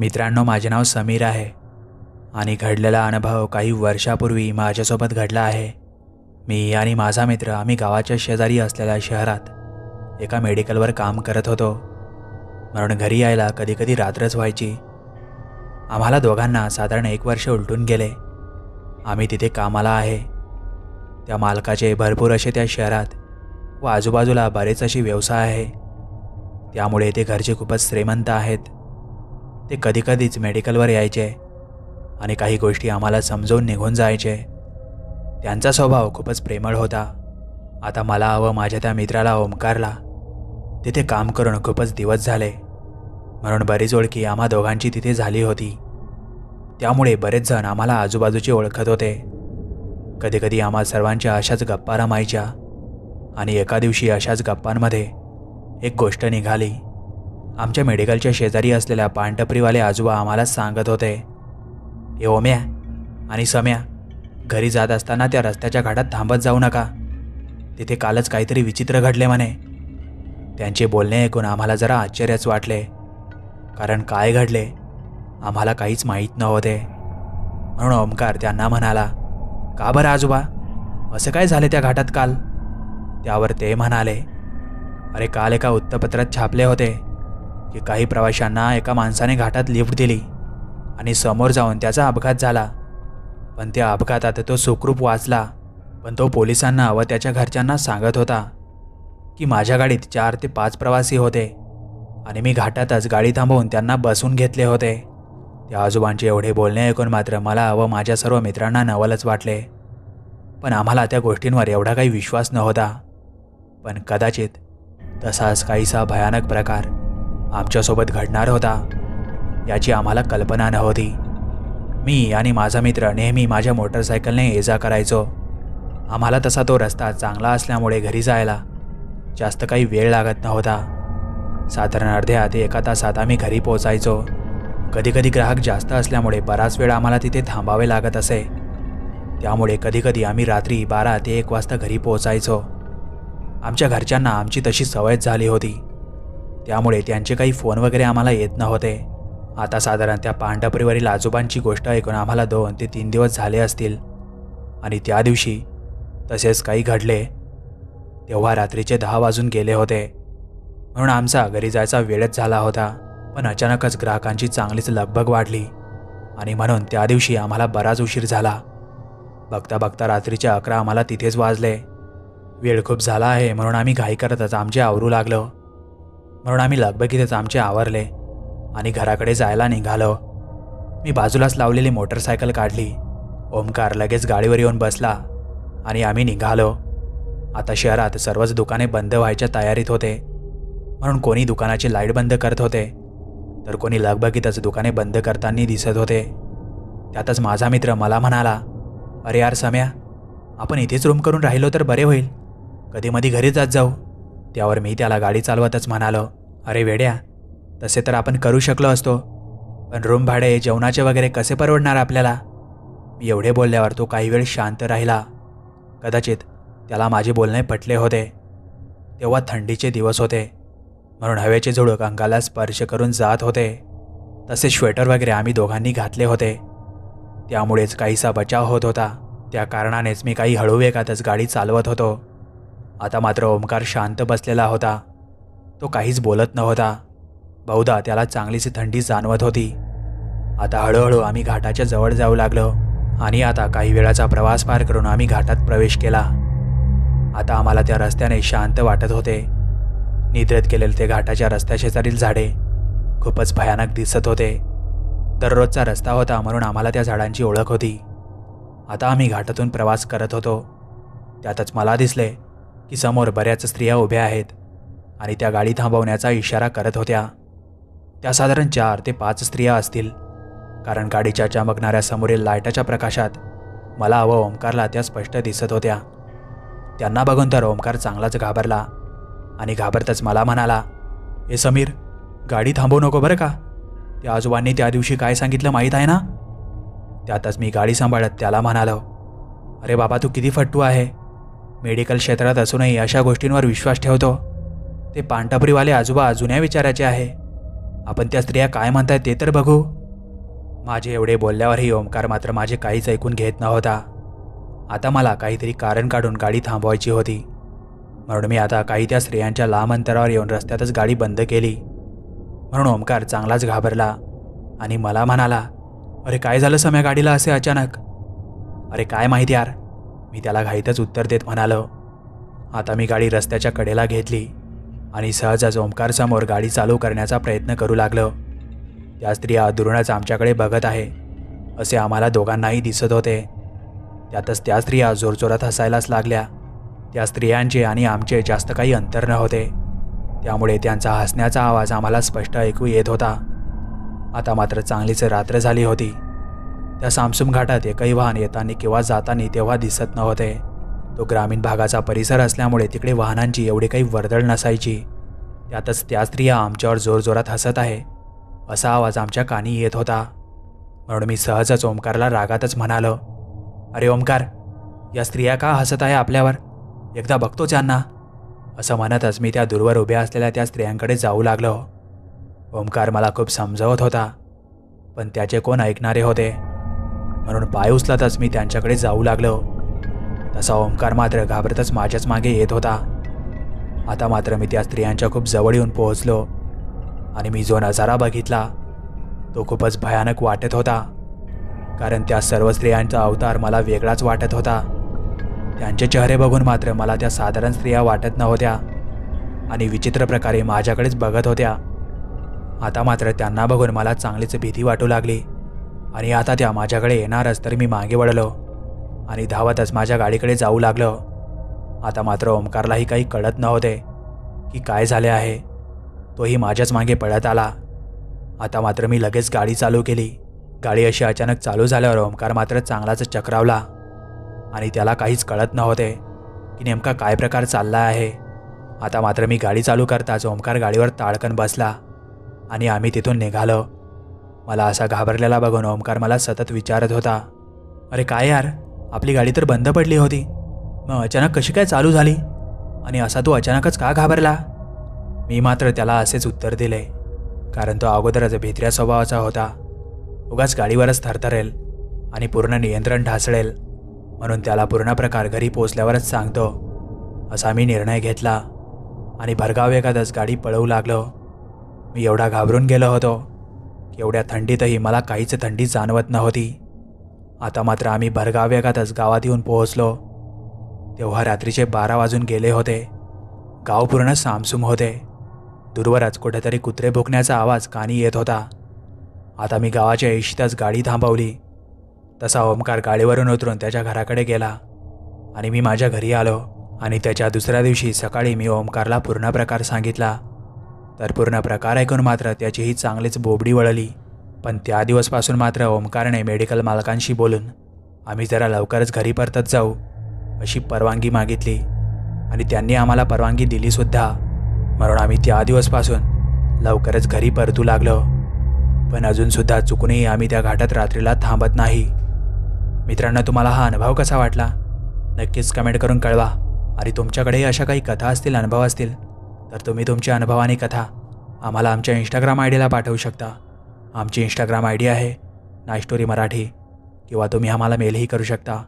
मित्रांनो माझे नाव समीर आहे आणि घडलेला अनुभव काही वर्षापूर्वी माझ्यासोबत घडला आहे मी आणि माझा मित्र आम्ही गावाच्या शेजारी असलेल्या शहरात एका मेडिकलवर काम करत होतो म्हणून घरी यायला कधीकधी रात्रच व्हायची आम्हाला दोघांना साधारण एक वर्ष उलटून गेले आम्ही तिथे कामाला आहे त्या मालकाचे भरपूर असे त्या शहरात व आजूबाजूला बरेच असे व्यवसाय आहे त्यामुळे ते घरचे खूपच श्रीमंत आहेत ते कधीकधीच मेडिकलवर यायचे आणि काही गोष्टी आम्हाला समजून निघून जायचे त्यांचा स्वभाव खूपच प्रेमळ होता आता मला व माझ्या त्या मित्राला ओंकारला तिथे काम करून खूपच दिवस झाले म्हणून बरीच ओळखी आम्हा दोघांची तिथे झाली होती त्यामुळे बरेच जण आम्हाला आजूबाजूचे ओळखत होते कधीकधी आम्हा सर्वांच्या अशाच गप्पा रमायच्या आणि एका दिवशी अशाच गप्पांमध्ये एक गोष्ट निघाली आमच्या मेडिकलच्या शेजारी असलेल्या पानटपरीवाले आजोबा आम्हालाच सांगत होते हे ओम्या आणि सम्या घरी जात असताना त्या रस्त्याच्या घाटात थांबत जाऊ नका तिथे कालच काहीतरी विचित्र घडले म्हणे त्यांचे बोलणे ऐकून आम्हाला जरा आश्चर्यच वाटले कारण काय घडले आम्हाला काहीच माहीत नव्हते म्हणून ओमकार त्यांना म्हणाला का बरं आजोबा असं काय झाले त्या घाटात काल त्यावर ते म्हणाले अरे काल एका वृत्तपत्रात छापले होते की काही प्रवाशांना एका माणसाने घाटात लिफ्ट दिली आणि समोर जाऊन त्याचा अपघात झाला पण त्या अपघातात तो सुखरूप वाचला पण तो पोलिसांना व त्याच्या घरच्यांना सांगत होता की माझ्या गाडीत चार ते पाच प्रवासी होते आणि मी घाटातच गाडी थांबवून त्यांना बसून घेतले होते त्या आजोबांचे एवढे बोलणे ऐकून मात्र मला व माझ्या सर्व मित्रांना नवलच वाटले पण आम्हाला त्या गोष्टींवर एवढा काही विश्वास नव्हता पण कदाचित तसाच काहीसा भयानक प्रकार आमच्यासोबत घडणार होता याची आम्हाला कल्पना नव्हती मी आणि माझा मित्र नेहमी माझ्या मोटरसायकलने ये जा करायचो आम्हाला तसा तो रस्ता चांगला असल्यामुळे घरी जायला जास्त काही वेळ लागत नव्हता साधारण अर्ध्या ते एका तासात आम्ही घरी पोचायचो कधीकधी ग्राहक जास्त असल्यामुळे बराच वेळ आम्हाला तिथे थांबावे लागत असे त्यामुळे कधीकधी आम्ही रात्री बारा ते एक वाजता घरी पोचायचो आमच्या घरच्यांना आमची तशी सवयच झाली होती त्यामुळे त्यांचे काही फोन वगैरे आम्हाला येत नव्हते आता साधारण त्या पांडा आजोबांची गोष्ट ऐकून आम्हाला दोन ते तीन दिवस झाले असतील आणि त्या दिवशी तसेच काही घडले तेव्हा रात्रीचे दहा वाजून गेले होते म्हणून आमचा घरी जायचा वेळच झाला होता पण अचानकच ग्राहकांची चांगलीच लगबग वाढली आणि म्हणून त्या दिवशी आम्हाला बराच उशीर झाला बघता बघता रात्रीच्या अकरा आम्हाला तिथेच वाजले वेळ खूप झाला आहे म्हणून आम्ही घाई करतच आमचे आवरू लागलं म्हणून आम्ही लगबगीतच आमचे आवरले आणि घराकडे जायला निघालो मी बाजूलाच लावलेली मोटरसायकल काढली ओमकार लगेच गाडीवर येऊन बसला आणि आम्ही निघालो आता शहरात सर्वच दुकाने बंद व्हायच्या तयारीत होते म्हणून कोणी दुकानाची लाईट बंद करत होते तर कोणी लगबगीतच दुकाने बंद करताना दिसत होते त्यातच माझा मित्र मला म्हणाला अरे यार सम्या आपण इथेच रूम करून राहिलो तर बरे होईल कधीमधी घरी जात जाऊ त्यावर मी त्याला गाडी चालवतच म्हणालो अरे वेड्या तसे तर आपण करू शकलो असतो पण रूम भाडे जेवणाचे वगैरे कसे परवडणार आपल्याला मी एवढे बोलल्यावर तो काही वेळ शांत राहिला कदाचित त्याला माझे बोलणे पटले होते तेव्हा थंडीचे दिवस होते म्हणून हवेचे झुडूक अंगाला स्पर्श करून जात होते तसे श्वेटर वगैरे आम्ही दोघांनी घातले होते त्यामुळेच काहीसा बचाव होत होता त्या कारणानेच मी काही हळू वेगातच गाडी चालवत होतो आता मात्र ओमकार शांत बसलेला होता तो काहीच बोलत नव्हता बहुधा त्याला चांगलीच थंडी जाणवत होती आता हळूहळू आम्ही घाटाच्या जवळ जाऊ लागलो आणि आता काही वेळाचा प्रवास पार करून आम्ही घाटात प्रवेश केला आता आम्हाला त्या रस्त्याने शांत वाटत होते निद्रेत केलेले ते घाटाच्या रस्त्याशेजारील झाडे खूपच भयानक दिसत होते दररोजचा रस्ता होता म्हणून आम्हाला त्या झाडांची ओळख होती आता आम्ही घाटातून प्रवास करत होतो त्यातच मला दिसले की समोर बऱ्याच स्त्रिया उभ्या आहेत आणि त्या गाडी थांबवण्याचा इशारा करत होत्या त्या साधारण चार ते पाच स्त्रिया असतील कारण गाडीच्या चमकणाऱ्या समोरील लाईटाच्या प्रकाशात मला व ओमकारला त्या स्पष्ट दिसत होत्या त्यांना बघून तर ओंकार चांगलाच घाबरला आणि घाबरतच मला म्हणाला हे समीर गाडी थांबवू नको बरं का त्या आजोबांनी त्या दिवशी काय सांगितलं माहीत आहे ना त्यातच मी गाडी सांभाळत त्याला म्हणालो अरे बाबा तू किती फट्टू आहे मेडिकल क्षेत्रात असूनही अशा गोष्टींवर विश्वास ठेवतो ते पांटापुरीवाले आजोबा अजूनही विचाराचे आहे आपण त्या स्त्रिया काय म्हणताय ते तर बघू माझे एवढे बोलल्यावरही ओमकार मात्र माझे काहीच ऐकून घेत नव्हता आता मला काहीतरी कारण काढून गाडी थांबवायची होती म्हणून मी आता काही त्या स्त्रियांच्या लांब अंतरावर येऊन रस्त्यातच गाडी बंद केली म्हणून ओमकार चांगलाच घाबरला आणि मला म्हणाला अरे काय झालं सम्या गाडीला असे अचानक अरे काय माहिती यार मी त्याला घाईतच उत्तर देत म्हणालो आता मी गाडी रस्त्याच्या कडेला घेतली आणि सहजच ओंकारसमोर गाडी चालू करण्याचा प्रयत्न करू लागलो त्या स्त्रिया अधुरूणच आमच्याकडे बघत आहे असे आम्हाला दोघांनाही दिसत होते त्यातच त्या स्त्रिया जोरजोरात हसायलाच लागल्या त्या स्त्रियांचे आणि आमचे जास्त काही अंतर नव्हते त्यामुळे त्यांचा हसण्याचा आवाज आम्हाला स्पष्ट ऐकू येत होता आता मात्र चांगलीच रात्र झाली होती त्या सामसुम घाटात एकही वाहन येताना किंवा जाताना तेव्हा दिसत नव्हते तो ग्रामीण भागाचा परिसर असल्यामुळे तिकडे वाहनांची एवढी काही वर्दळ नसायची त्यातच त्या स्त्रिया आमच्यावर जोरजोरात हसत आहे असा आवाज आमच्या कानी येत होता म्हणून मी सहजच ओमकारला रागातच म्हणालो अरे ओमकार या स्त्रिया का हसत आहे आपल्यावर एकदा बघतोच यांना असं म्हणतच मी त्या दूरवर उभ्या असलेल्या त्या स्त्रियांकडे जाऊ लागलो ओमकार मला खूप समजवत होता पण त्याचे कोण ऐकणारे होते म्हणून पाय उचलतच मी त्यांच्याकडे जाऊ लागलो तसा ओंकार मात्र घाबरतच माझ्याच मागे येत होता आता मात्र मी त्या स्त्रियांच्या खूप जवळ येऊन पोहोचलो आणि मी जो नजारा बघितला तो खूपच भयानक वाटत होता कारण त्या सर्व स्त्रियांचा अवतार मला वेगळाच वाटत होता त्यांचे चेहरे बघून मात्र मला त्या साधारण स्त्रिया वाटत नव्हत्या आणि विचित्र प्रकारे माझ्याकडेच बघत होत्या आता मात्र त्यांना बघून मला चांगलीच भीती वाटू लागली आणि आता त्या माझ्याकडे येणारच तर मी मागे वळलो आणि धावतच माझ्या गाडीकडे जाऊ लागलो आता मात्र ओमकारलाही काही कळत नव्हते की काय झाले आहे तोही माझ्याच मागे पळत आला आता मात्र मी लगेच गाडी चालू केली गाडी अशी अचानक चालू झाल्यावर ओमकार मात्र चांगलाच चक्रावला आणि त्याला काहीच कळत नव्हते की नेमका काय प्रकार चालला आहे आता मात्र मी गाडी चालू करताच ओमकार गाडीवर ताळकन बसला आणि आम्ही तिथून निघालो मला असा घाबरलेला बघून ओमकार मला सतत विचारत होता अरे काय यार आपली गाडी तर बंद पडली होती मग अचानक कशी काय चालू झाली आणि असा तू अचानकच का घाबरला मी मात्र त्याला असेच उत्तर दिले कारण तो अगोदरच भित्र्या स्वभावाचा होता उगाच गाडीवरच थरथरेल आणि पूर्ण नियंत्रण ढासळेल म्हणून त्याला पूर्ण प्रकार घरी पोचल्यावरच सांगतो असा मी निर्णय घेतला आणि भरगाव एखादच गाडी पळवू लागलो मी एवढा घाबरून गेलो होतो एवढ्या थंडीतही मला काहीच थंडी जाणवत नव्हती आता मात्र आम्ही वेगातच गावात येऊन पोहोचलो तेव्हा रात्रीचे बारा वाजून गेले होते गाव पूर्ण सामसूम होते दूरवरच कुठेतरी कुत्रे भुकण्याचा आवाज कानी येत होता आता मी गावाच्या ऐशीतच गाडी थांबवली तसा ओमकार गाडीवरून उतरून त्याच्या घराकडे गेला आणि मी माझ्या घरी आलो आणि त्याच्या दुसऱ्या दिवशी सकाळी मी ओमकारला पूर्ण प्रकार सांगितला तर पूर्ण प्रकार ऐकून मात्र त्याचीही चांगलीच बोबडी वळली पण त्या दिवसपासून मात्र ओमकारने मेडिकल मालकांशी बोलून आम्ही जरा लवकरच घरी परतत जाऊ अशी परवानगी मागितली आणि त्यांनी आम्हाला परवानगी दिलीसुद्धा म्हणून आम्ही त्या दिवसपासून लवकरच घरी परतू लागलो पण अजूनसुद्धा चुकूनही आम्ही त्या घाटात रात्रीला थांबत नाही मित्रांनो तुम्हाला हा अनुभव कसा वाटला नक्कीच कमेंट करून कळवा आणि तुमच्याकडेही अशा काही कथा असतील अनुभव असतील तर तुम्ही तुमचे अनुभवानी कथा आम्हाला आमच्या इंस्टाग्राम आय डीला पाठवू शकता आमची इंस्टाग्राम आय डी आहे नाय स्टोरी मराठी किंवा तुम्ही आम्हाला मेलही करू शकता